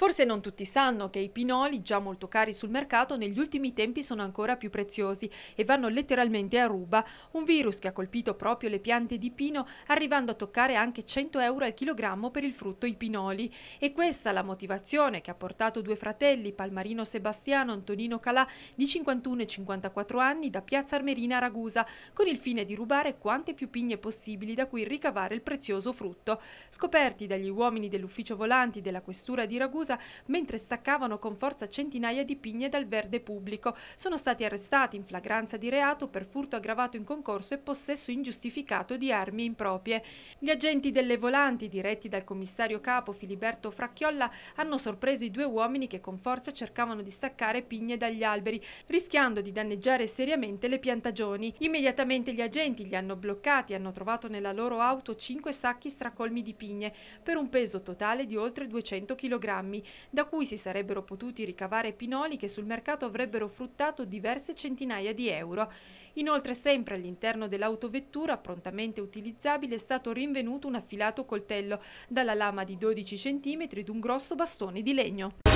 Forse non tutti sanno che i pinoli, già molto cari sul mercato, negli ultimi tempi sono ancora più preziosi e vanno letteralmente a ruba. Un virus che ha colpito proprio le piante di pino, arrivando a toccare anche 100 euro al chilogrammo per il frutto i pinoli. E questa la motivazione che ha portato due fratelli, Palmarino Sebastiano e Antonino Calà, di 51 e 54 anni, da Piazza Armerina a Ragusa, con il fine di rubare quante più pigne possibili da cui ricavare il prezioso frutto. Scoperti dagli uomini dell'ufficio volanti della questura di Ragusa, casa mentre staccavano con forza centinaia di pigne dal verde pubblico. Sono stati arrestati in flagranza di reato per furto aggravato in concorso e possesso ingiustificato di armi improprie. Gli agenti delle volanti, diretti dal commissario capo Filiberto Fracchiolla, hanno sorpreso i due uomini che con forza cercavano di staccare pigne dagli alberi, rischiando di danneggiare seriamente le piantagioni. Immediatamente gli agenti li hanno bloccati e hanno trovato nella loro auto cinque sacchi stracolmi di pigne, per un peso totale di oltre 200 kg da cui si sarebbero potuti ricavare pinoli che sul mercato avrebbero fruttato diverse centinaia di euro. Inoltre sempre all'interno dell'autovettura, prontamente utilizzabile, è stato rinvenuto un affilato coltello dalla lama di 12 cm ed un grosso bastone di legno.